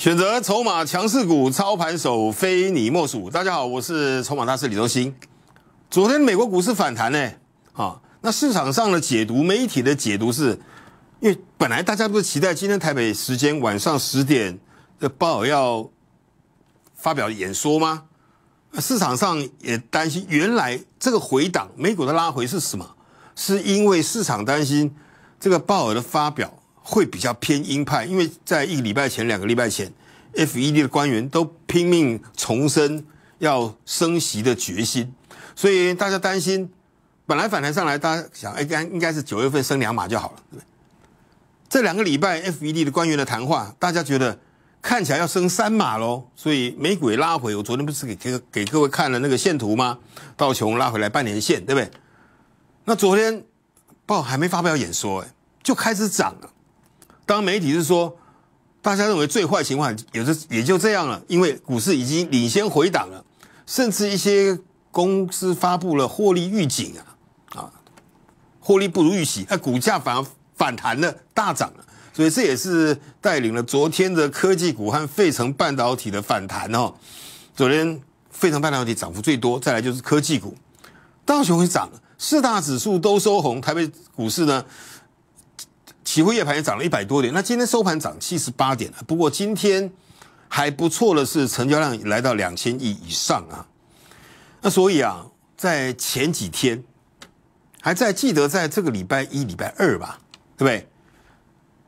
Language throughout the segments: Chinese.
选择筹码强势股，操盘手非你莫属。大家好，我是筹码大师李周兴。昨天美国股市反弹呢，啊，那市场上的解读，媒体的解读是，因为本来大家都是期待今天台北时间晚上十点的鲍尔要发表演说吗？市场上也担心，原来这个回档美股的拉回是什么？是因为市场担心这个鲍尔的发表。会比较偏鹰派，因为在一个礼拜前、两个礼拜前，FED 的官员都拼命重申要升息的决心，所以大家担心，本来反弹上来，大家想，哎，应该应该是九月份升两码就好了，对？这两个礼拜 FED 的官员的谈话，大家觉得看起来要升三码喽，所以美股拉回。我昨天不是给给给各位看了那个线图吗？道琼拉回来半年线，对不对？那昨天报还没发表演说，哎，就开始涨了。当媒体是说，大家认为最坏情况，也是也就这样了，因为股市已经领先回档了，甚至一些公司发布了获利预警啊，啊，获利不如预期，那股价反而反弹了，大涨了，所以这也是带领了昨天的科技股和费城半导体的反弹哦。昨天费城半导体涨幅最多，再来就是科技股，大熊会涨，四大指数都收红，台北股市呢？期货夜盘也涨了一百多点，那今天收盘涨七十八点不过今天还不错的是，成交量来到两千亿以上啊。那所以啊，在前几天还在记得，在这个礼拜一、礼拜二吧，对不对？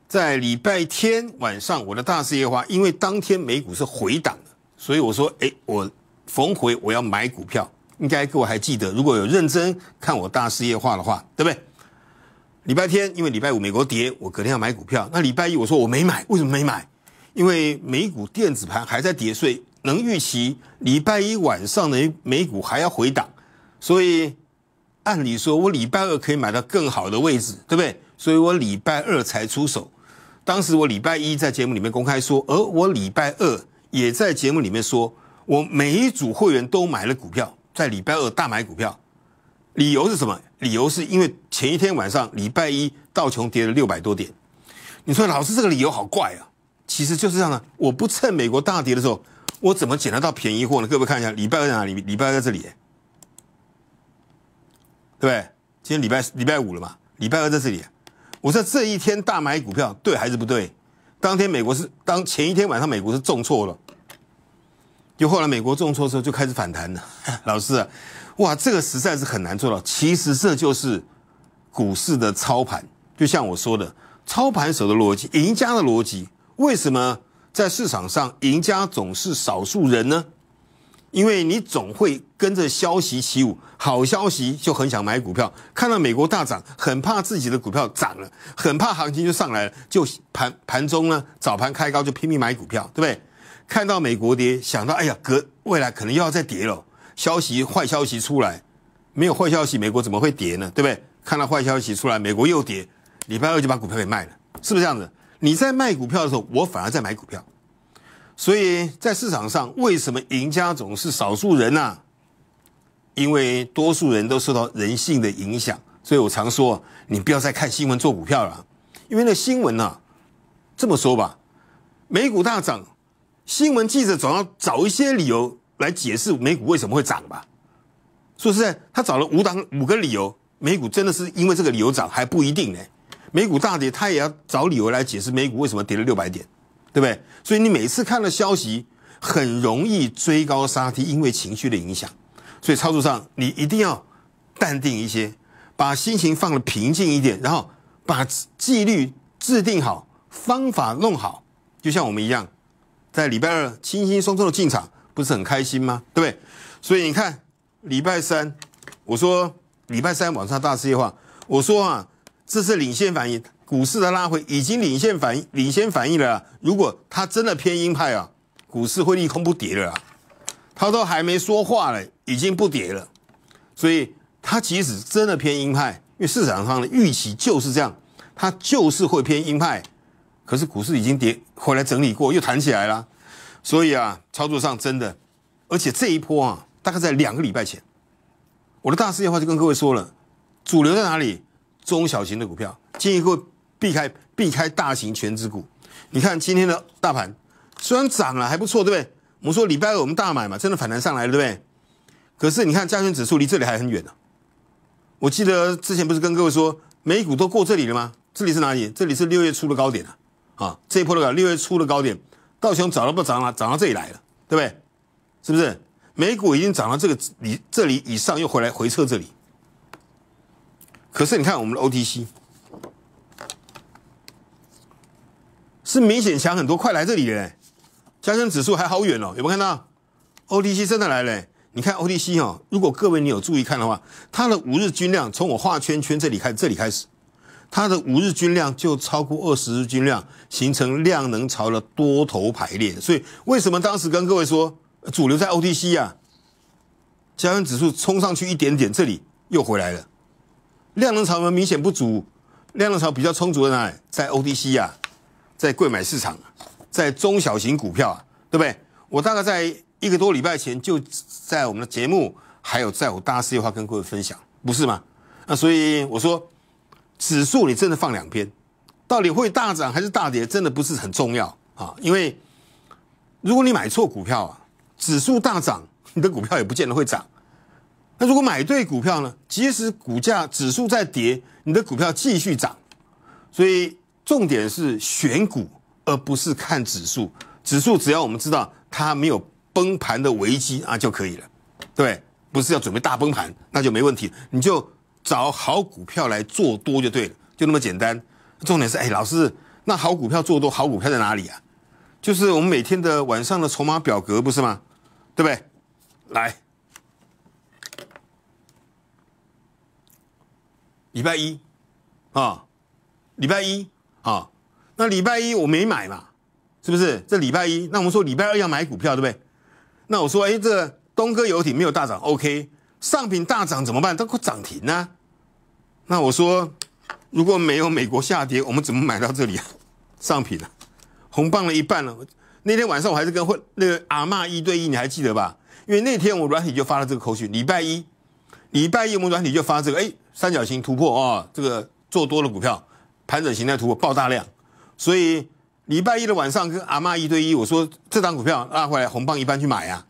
在礼拜天晚上，我的大事业化，因为当天美股是回档的，所以我说，哎，我逢回我要买股票。应该各位还记得，如果有认真看我大事业化的话，对不对？礼拜天，因为礼拜五美国跌，我隔天要买股票。那礼拜一我说我没买，为什么没买？因为美股电子盘还在跌，所以能预期礼拜一晚上的美股还要回档，所以按理说我礼拜二可以买到更好的位置，对不对？所以我礼拜二才出手。当时我礼拜一在节目里面公开说，而我礼拜二也在节目里面说，我每一组会员都买了股票，在礼拜二大买股票。理由是什么？理由是因为前一天晚上礼拜一道琼跌了六百多点。你说老师这个理由好怪啊，其实就是这样的。我不趁美国大跌的时候，我怎么捡得到便宜货呢？各位看一下，礼拜二在哪里？礼拜二在这里，对不对？今天礼拜礼拜五了嘛？礼拜二在这里。我在这一天大买股票，对还是不对？当天美国是当前一天晚上美国是重挫了。就后来美国重挫之后就开始反弹了，老师啊，哇，这个实在是很难做到。其实这就是股市的操盘，就像我说的，操盘手的逻辑，赢家的逻辑。为什么在市场上赢家总是少数人呢？因为你总会跟着消息起舞，好消息就很想买股票，看到美国大涨，很怕自己的股票涨了，很怕行情就上来了，就盘盘中呢，早盘开高就拼命买股票，对不对？看到美国跌，想到哎呀，隔未来可能又要再跌了。消息坏消息出来，没有坏消息，美国怎么会跌呢？对不对？看到坏消息出来，美国又跌，礼拜二就把股票给卖了，是不是这样子？你在卖股票的时候，我反而在买股票。所以在市场上，为什么赢家总是少数人呢？因为多数人都受到人性的影响。所以我常说，你不要再看新闻做股票了，因为那新闻呢，这么说吧，美股大涨。新闻记者总要找一些理由来解释美股为什么会涨吧？说实在，他找了五档五个理由，美股真的是因为这个理由涨还不一定呢。美股大跌，他也要找理由来解释美股为什么跌了六百点，对不对？所以你每次看了消息，很容易追高杀低，因为情绪的影响。所以操作上，你一定要淡定一些，把心情放的平静一点，然后把纪律制定好，方法弄好，就像我们一样。在礼拜二轻轻松松的进场，不是很开心吗？对不对？所以你看礼拜三，我说礼拜三晚上大事业化，我说啊，这是领先反应，股市的拉回已经领先反应，领先反应了。如果他真的偏鹰派啊，股市会利空不跌了啊。他都还没说话嘞，已经不跌了。所以他即使真的偏鹰派，因为市场上的预期就是这样，他就是会偏鹰派。可是股市已经跌回来整理过，又弹起来了，所以啊，操作上真的，而且这一波啊，大概在两个礼拜前，我的大师的话就跟各位说了，主流在哪里？中小型的股票，建议各位避开避开大型全资股。你看今天的大盘虽然涨了还不错，对不对？我们说礼拜二我们大买嘛，真的反弹上来了，对不对？可是你看加权指数离这里还很远呢。我记得之前不是跟各位说美股都过这里了吗？这里是哪里？这里是六月初的高点啊。啊，这一波的高，六月初的高点，道琼涨了不涨了，涨到这里来了，对不对？是不是？美股已经涨到这个里这里以上，又回来回撤这里。可是你看我们的 OTC，是明显强很多，快来这里了。加权指数还好远哦，有没有看到？OTC 真的来了。你看 OTC 哦，如果各位你有注意看的话，它的五日均量从我画圈圈这里开，这里开始。它的五日均量就超过二十日均量，形成量能潮的多头排列。所以为什么当时跟各位说，主流在 OTC 呀？加元指数冲上去一点点，这里又回来了。量能潮呢明显不足，量能潮比较充足呢，在 OTC 呀，在贵买市场，在中小型股票啊，对不对？我大概在一个多礼拜前就在我们的节目，还有在我大事业化跟各位分享，不是吗？那所以我说。指数你真的放两边，到底会大涨还是大跌，真的不是很重要啊。因为如果你买错股票啊，指数大涨，你的股票也不见得会涨。那如果买对股票呢，即使股价指数在跌，你的股票继续涨。所以重点是选股，而不是看指数。指数只要我们知道它没有崩盘的危机啊就可以了，对，不是要准备大崩盘，那就没问题，你就。找好股票来做多就对了，就那么简单。重点是，哎，老师，那好股票做多，好股票在哪里啊？就是我们每天的晚上的筹码表格，不是吗？对不对？来，礼拜一啊，礼拜一啊，那礼拜一我没买嘛，是不是？这礼拜一，那我们说礼拜二要买股票，对不对？那我说，哎，这东哥游艇没有大涨，OK。上品大涨怎么办？都快涨停呢。那我说，如果没有美国下跌，我们怎么买到这里？上品啊，红棒了一半了。那天晚上我还是跟会那个阿妈一对一，你还记得吧？因为那天我软体就发了这个口讯，礼拜一，礼拜一我们软体就发这个，哎，三角形突破啊，这个做多的股票，盘整形态突破，爆大量。所以礼拜一的晚上跟阿妈一对一，我说这张股票拉回来红棒一半去买呀，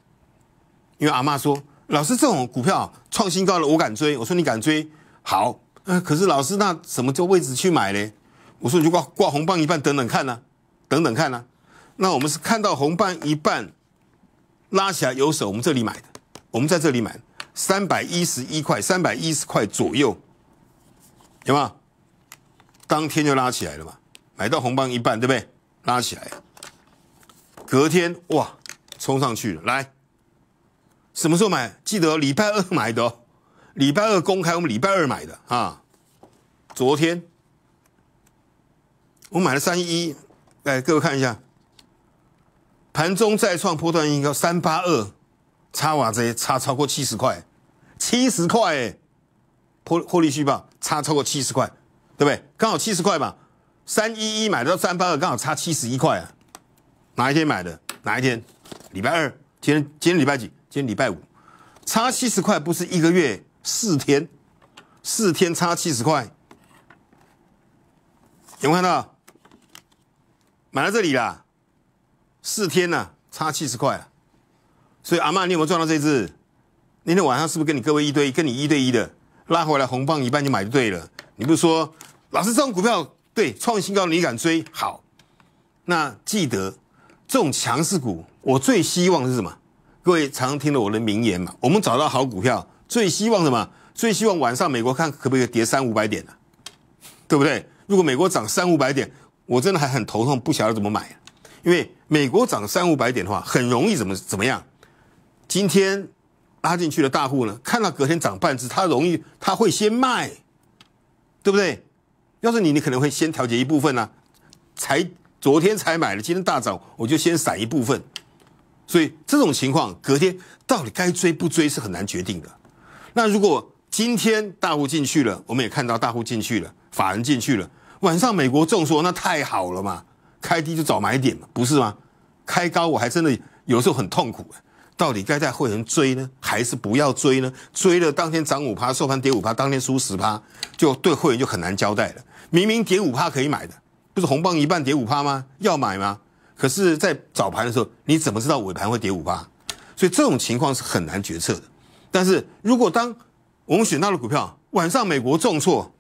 因为阿妈说。老师，这种股票创新高了，我敢追。我说你敢追，好。呃，可是老师，那什么叫位置去买呢？我说你就挂挂红棒一半，等等看呢，等等看呢。那我们是看到红棒一半拉起来有手，我们这里买的，我们在这里买三百一十一块、三百一十块左右，有吗？当天就拉起来了嘛，买到红棒一半，对不对？拉起来隔天哇，冲上去了，来。什么时候买？记得礼拜二买的，礼拜二公开我们礼拜二买的啊。昨天我买了三一，来各位看一下，盘中再创破断，应该三八二，差哇这些差超过七十块，七十块哎，破获利续报差超过七十块，对不对？刚好七十块吧，三一一买到三八二刚好差七十一块啊。哪一天买的？哪一天？礼拜二，今天今天礼拜几？今天礼拜五，差七十块不是一个月四天，四天差七十块，有没有看到？买在这里啦，四天呢差七十块啊，所以阿妈，你有没有赚到这只？那天晚上是不是跟你各位一对一，跟你一对一的拉回来红棒一半就买对了。你不是说老师这种股票对创新高你敢追好？那记得这种强势股，我最希望是什么？各位常听了我的名言嘛，我们找到好股票，最希望什么？最希望晚上美国看可不可以跌三五百点呢？对不对？如果美国涨三五百点，我真的还很头痛，不晓得怎么买。因为美国涨三五百点的话，很容易怎么怎么样？今天拉进去的大户呢，看到隔天涨半只，他容易他会先卖，对不对？要是你，你可能会先调节一部分呢。才昨天才买的，今天大涨，我就先散一部分。所以这种情况，隔天到底该追不追是很难决定的。那如果今天大户进去了，我们也看到大户进去了，法人进去了，晚上美国众说，那太好了嘛，开低就找买点，不是吗？开高我还真的有时候很痛苦，到底该在会员追呢，还是不要追呢？追了当天涨五趴，收盘跌五趴，当天输十趴，就对会员就很难交代了。明明跌五趴可以买的，不是红棒一半跌五趴吗？要买吗？可是，在早盘的时候，你怎么知道尾盘会跌五八？所以这种情况是很难决策的。但是如果当我们选到了股票，晚上美国重挫，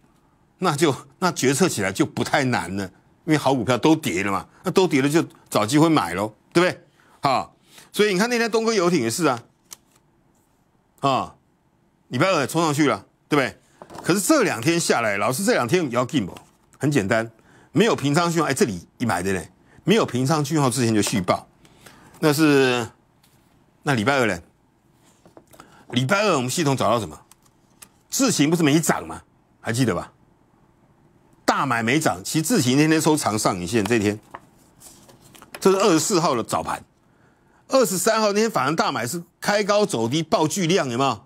那就那决策起来就不太难了，因为好股票都跌了嘛，那都跌了就找机会买喽，对不对？好，所以你看那天东哥游艇也是啊，啊，礼拜二冲上去了，对不对？可是这两天下来，老师这两天比较 g a 哦，很简单，没有平仓讯，哎，这里一买的嘞。没有评上巨号之前就续报，那是那礼拜二嘞，礼拜二我们系统找到什么？字形不是没涨吗？还记得吧？大买没涨，其实字形天天收长上影线，这天这是二十四号的早盘，二十三号那天反而大买是开高走低爆巨量有没有？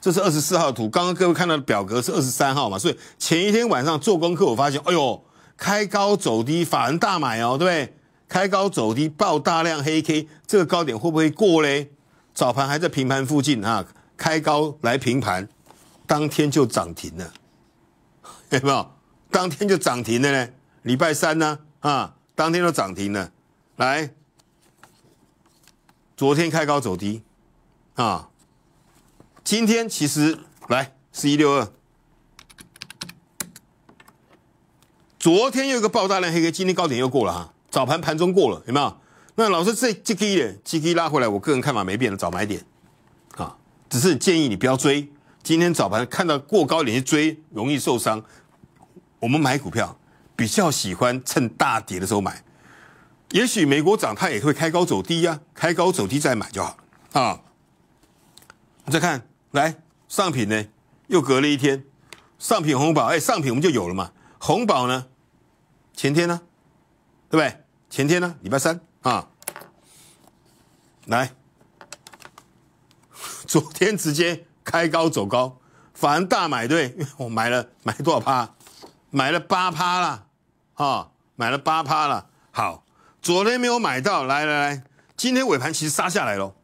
这是二十四号图，刚刚各位看到的表格是二十三号嘛，所以前一天晚上做功课，我发现，哎呦。开高走低，法人大买哦，对不对？开高走低，爆大量黑 K，这个高点会不会过嘞？早盘还在平盘附近啊，开高来平盘，当天就涨停了，有没有？当天就涨停了嘞？礼拜三呢？啊，当天就涨停了，来，昨天开高走低，啊，今天其实来是一六二。昨天又一个爆大量黑 K，今天高点又过了哈，早盘盘中过了有没有？那老师这这低 K 这个拉回来，我个人看法没变的早买点，啊，只是建议你不要追。今天早盘看到过高点去追，容易受伤。我们买股票比较喜欢趁大跌的时候买，也许美国涨它也会开高走低呀，开高走低再买就好啊。你再看来上品呢，又隔了一天，上品红宝哎，上品我们就有了嘛。红宝呢？前天呢，对不对？前天呢，礼拜三啊，来，昨天直接开高走高，反而大买对，因 我买了买多少趴？买了八趴了啊，买了八趴了。好，昨天没有买到，来来来，今天尾盘其实杀下来了。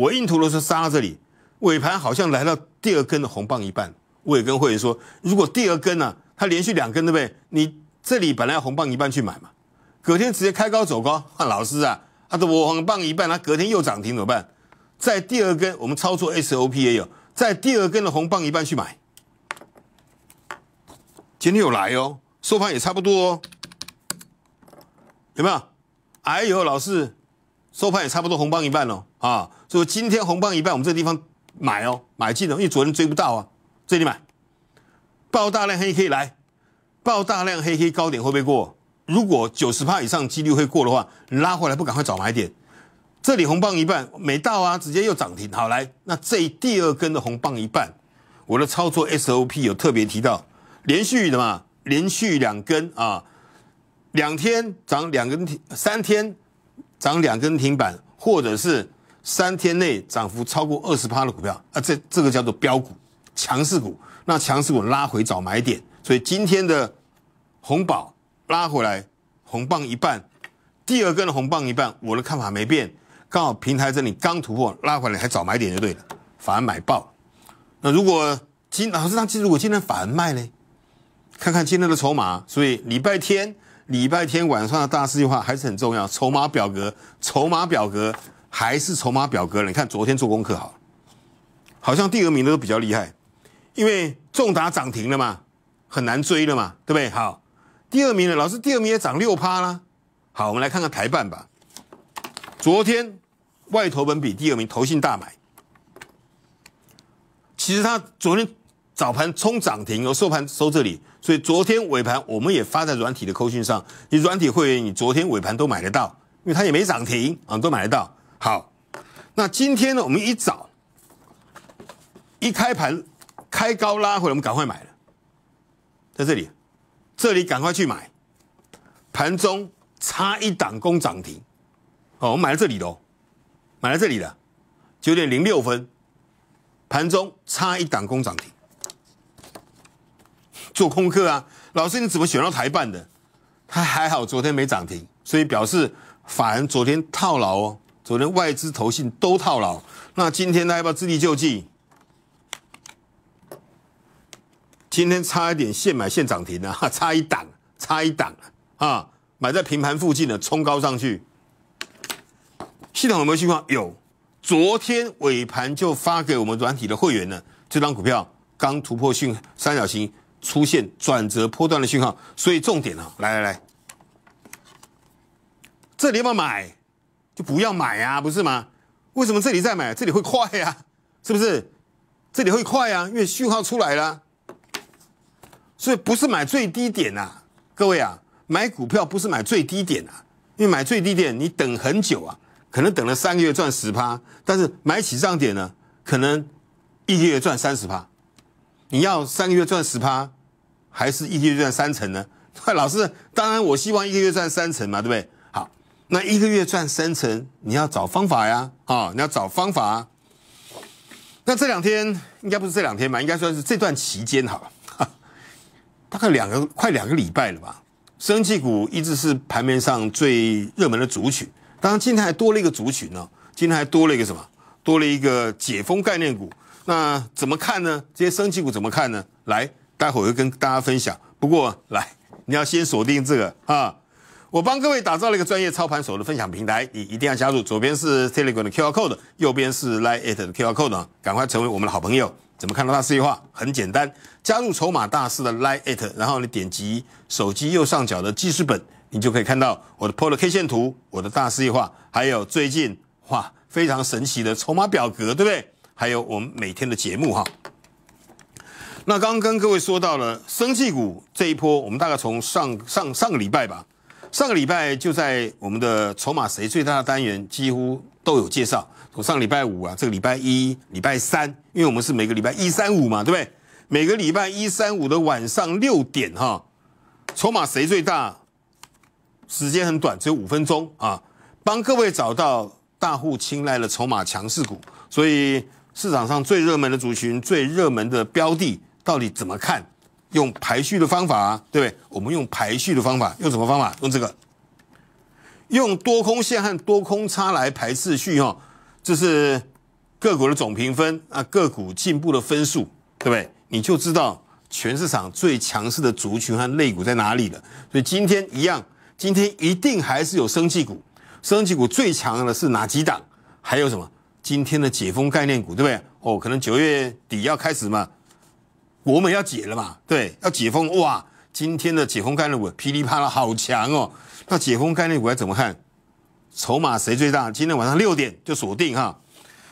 我印图的时候杀到这里，尾盘好像来到第二根的红棒一半。我也跟会员说，如果第二根呢？它连续两根对不对？你这里本来红棒一半去买嘛，隔天直接开高走高，换老师啊，啊，我红棒一半，它隔天又涨停怎么办？在第二根我们操作 SOP 也有，在第二根的红棒一半去买，今天有来哦，收盘也差不多哦，有没有？哎呦，老师，收盘也差不多红棒一半哦啊，所以今天红棒一半我们这地方买哦，买进哦，因为昨天追不到啊，这里买。爆大量黑黑来，爆大量黑黑高点会不会过？如果九十趴以上几率会过的话，拉回来不赶快找买点？这里红棒一半没到啊，直接又涨停。好来，那这第二根的红棒一半，我的操作 SOP 有特别提到，连续的嘛，连续两根啊，两天涨两根停，三天涨两根停板，或者是三天内涨幅超过二十趴的股票啊，这这个叫做标股强势股。那强势股拉回找买点，所以今天的红宝拉回来，红棒一半，第二根的红棒一半，我的看法没变。刚好平台这里刚突破，拉回来还找买点就对了，反而买爆。那如果今老师，那今如果今天反而卖呢？看看今天的筹码，所以礼拜天礼拜天晚上的大事计话还是很重要。筹码表格，筹码表格还是筹码表格。你看昨天做功课好，好像第二名的都比较厉害。因为重达涨停了嘛，很难追了嘛，对不对？好，第二名呢，老师，第二名也涨六趴了。好，我们来看看台办吧。昨天外投本比第二名投信大买，其实他昨天早盘冲涨停，哦，收盘收这里，所以昨天尾盘我们也发在软体的扣讯上。你软体会员，你昨天尾盘都买得到，因为它也没涨停啊，都买得到。好，那今天呢，我们一早一开盘。开高拉回，我们赶快买了，在这里，这里赶快去买，盘中差一档攻涨停，哦，我们买了这里喽，买了这里的九点零六分，盘中差一档攻涨停，做空客啊，老师你怎么选到台办的？他还好，昨天没涨停，所以表示法人昨天套牢哦，昨天外资投信都套牢，那今天要不要自力救济？今天差一点现买现涨停了，差一档，差一档啊！买在平盘附近的冲高上去，系统有没有讯号？有，昨天尾盘就发给我们软体的会员呢。这张股票刚突破讯三角形，出现转折破断的讯号，所以重点啊，来来来，这里要不要买就不要买啊，不是吗？为什么这里再买？这里会快呀，是不是？这里会快呀，因为讯号出来了。这不是买最低点呐，各位啊，买股票不是买最低点啊，因为买最低点你等很久啊，可能等了三个月赚十趴，但是买起涨点呢，可能一个月赚三十趴。你要三个月赚十趴，还是一个月赚三成呢？老师，当然我希望一个月赚三成嘛，对不对？好，那一个月赚三成，你要找方法呀，啊，你要找方法。那这两天应该不是这两天吧，应该算是这段期间好了。大概两个快两个礼拜了吧，生气股一直是盘面上最热门的族群。当然今天还多了一个族群呢，今天还多了一个什么？多了一个解封概念股。那怎么看呢？这些生气股怎么看呢？来，待会儿会跟大家分享。不过来，你要先锁定这个啊！我帮各位打造了一个专业操盘手的分享平台，你一定要加入。左边是 Telegram 的 QR Code，右边是 Line at 的 QR Code 赶快成为我们的好朋友。怎么看到大势业化？很简单，加入筹码大师的 l i n e 然后你点击手机右上角的记事本，你就可以看到我的 p 破的 K 线图，我的大势业化，还有最近哇非常神奇的筹码表格，对不对？还有我们每天的节目哈。那刚刚跟各位说到了，生气股这一波，我们大概从上上上个礼拜吧，上个礼拜就在我们的筹码谁最大的单元几乎都有介绍。我上礼拜五啊，这个礼拜一、礼拜三，因为我们是每个礼拜一、三、五嘛，对不对？每个礼拜一、三、五的晚上六点哈，筹码谁最大？时间很短，只有五分钟啊，帮各位找到大户青睐的筹码强势股。所以市场上最热门的族群、最热门的标的，到底怎么看？用排序的方法，对不对？我们用排序的方法，用什么方法？用这个，用多空线和多空差来排次序，哈。这是个股的总评分啊，个股进步的分数，对不对？你就知道全市场最强势的族群和类股在哪里了。所以今天一样，今天一定还是有升气股，升气股最强的是哪几档？还有什么？今天的解封概念股，对不对？哦，可能九月底要开始嘛，国美要解了嘛？对，要解封哇！今天的解封概念股噼里啪啦好强哦。那解封概念股该怎么看？筹码谁最大？今天晚上六点就锁定哈。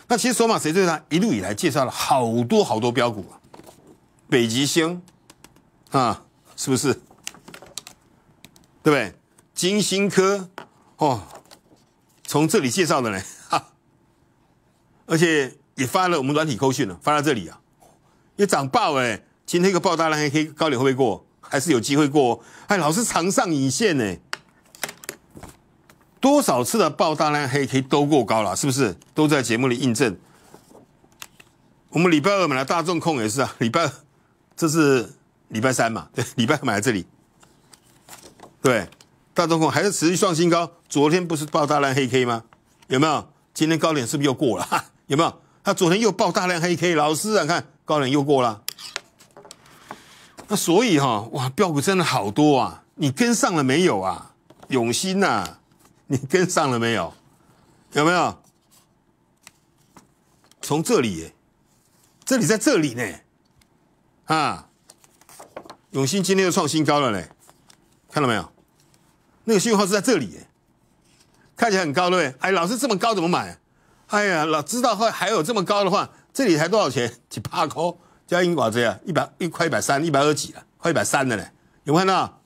那其实筹码谁最大？一路以来介绍了好多好多标股啊，北极星啊，是不是？对不对？金星科哦，从这里介绍的呢，嘞。而且也发了我们软体勾讯了，发到这里啊，也涨爆哎。今天一个爆大量还可以高点会不会过，还是有机会过。哎，老是长上影线哎。多少次的爆大量黑 K 都过高了，是不是？都在节目里印证。我们礼拜二买了大众控也是啊，礼拜二这是礼拜三嘛？对，礼拜二买在这里，对，大众控还是持续创新高。昨天不是爆大量黑 K 吗？有没有？今天高点是不是又过了？有没有？他昨天又爆大量黑 K，老师啊，看高点又过了。那所以哈，哇，标股真的好多啊！你跟上了没有啊？永新呐？你跟上了没有？有没有？从这里，这里在这里呢，啊，永兴今天又创新高了嘞，看到没有？那个信号是在这里，看起来很高对不对？哎，老师这么高，怎么买？哎呀，老知道会还有这么高的话，这里才多少钱？几八高？加英国这样，一百一块，一百三，一百二几了，快一百三了嘞，有看到？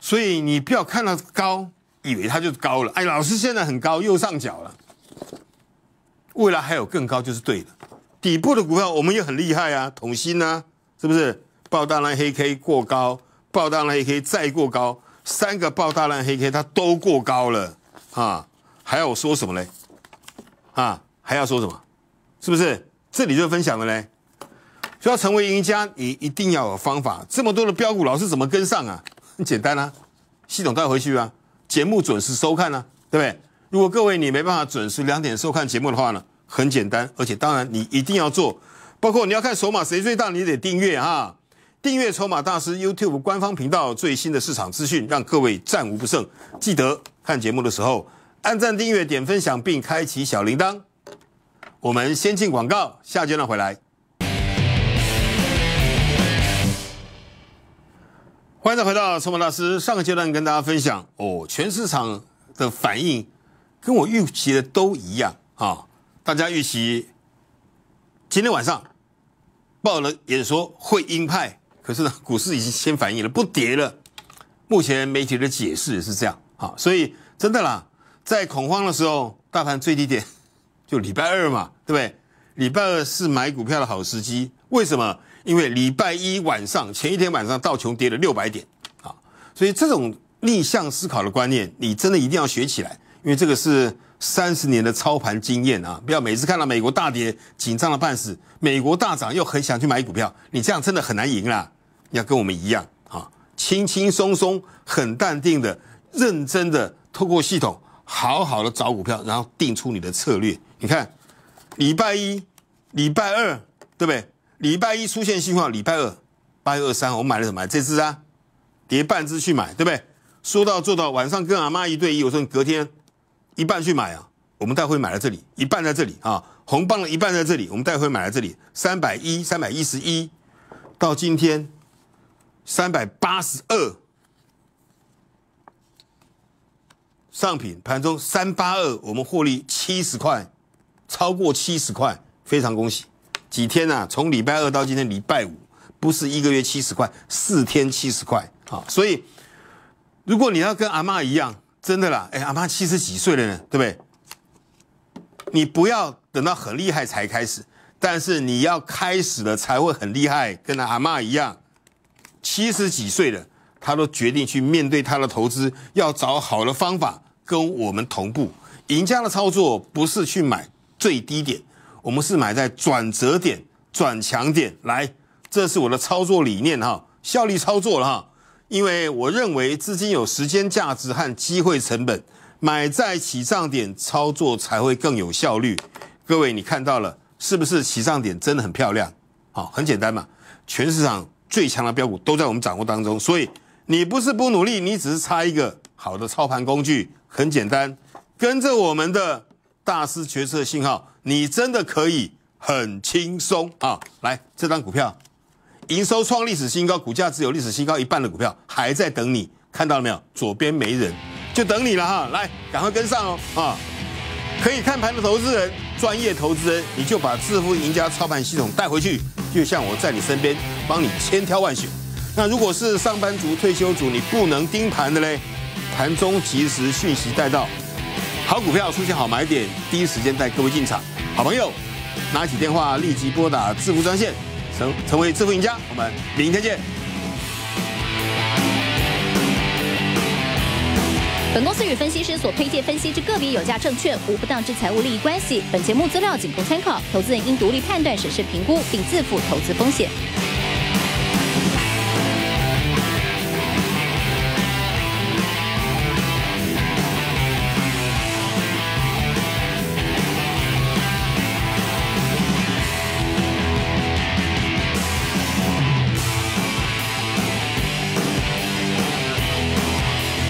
所以你不要看到高，以为它就高了。哎，老师现在很高，右上角了，未来还有更高就是对的。底部的股票我们也很厉害啊，统芯呢？是不是？爆大浪黑 K 过高，爆大浪黑 K 再过高，三个爆大浪黑 K 它都过高了啊！还要我说什么嘞？啊，还要说什么？是不是？这里就分享了嘞。要成为赢家，你一定要有方法。这么多的标股，老师怎么跟上啊？很简单啊，系统带回去啊，节目准时收看啊，对不对？如果各位你没办法准时两点收看节目的话呢，很简单，而且当然你一定要做，包括你要看筹码谁最大，你得订阅啊，订阅筹码大师 YouTube 官方频道最新的市场资讯，让各位战无不胜。记得看节目的时候按赞、订阅、点分享，并开启小铃铛。我们先进广告，下节段回来。欢迎再回到筹码大师。上个阶段跟大家分享，哦，全市场的反应跟我预期的都一样啊。大家预期今天晚上报了演说会鹰派，可是呢，股市已经先反应了，不跌了。目前媒体的解释是这样啊，所以真的啦，在恐慌的时候，大盘最低点就礼拜二嘛，对不对？礼拜二是买股票的好时机，为什么？因为礼拜一晚上前一天晚上道琼跌了六百点啊，所以这种逆向思考的观念，你真的一定要学起来。因为这个是三十年的操盘经验啊！不要每次看到美国大跌紧张的半死，美国大涨又很想去买股票，你这样真的很难赢啦。要跟我们一样啊，轻轻松松、很淡定的、认真的透过系统好好的找股票，然后定出你的策略。你看，礼拜一、礼拜二，对不对？礼拜一出现信号，礼拜二八月二三，我买了什么？这只啊，叠半只去买，对不对？说到做到，晚上跟阿妈一对一，我说你隔天一半去买啊。我们待会买在这里，一半在这里啊，红棒的一半在这里，我们待会买在这里，三百一三百一十一，到今天三百八十二，上品盘中三八二，我们获利七十块，超过七十块，非常恭喜。几天啊？从礼拜二到今天礼拜五，不是一个月七十块，四天七十块啊！所以，如果你要跟阿妈一样，真的啦，哎，阿妈七十几岁了呢，对不对？你不要等到很厉害才开始，但是你要开始了才会很厉害，跟阿妈一样，七十几岁了，他都决定去面对他的投资，要找好的方法跟我们同步。赢家的操作不是去买最低点。我们是买在转折点、转强点来，这是我的操作理念哈，效率操作了哈，因为我认为资金有时间价值和机会成本，买在起涨点操作才会更有效率。各位，你看到了是不是起涨点真的很漂亮？好，很简单嘛，全市场最强的标股都在我们掌握当中，所以你不是不努力，你只是差一个好的操盘工具。很简单，跟着我们的大师决策信号。你真的可以很轻松啊！来，这张股票营收创历史新高，股价只有历史新高一半的股票还在等你，看到了没有？左边没人，就等你了哈！来，赶快跟上哦！啊，可以看盘的投资人、专业投资人，你就把致富赢家操盘系统带回去，就像我在你身边帮你千挑万选。那如果是上班族、退休族，你不能盯盘的嘞，盘中及时讯息带到，好股票出现好买点，第一时间带各位进场。好朋友，拿起电话立即拨打致富专线，成成为致富赢家。我们明天见。本公司与分析师所推荐分析之个别有价证券无不当之财务利益关系。本节目资料仅供参考，投资人应独立判断、审视、评估，并自负投资风险。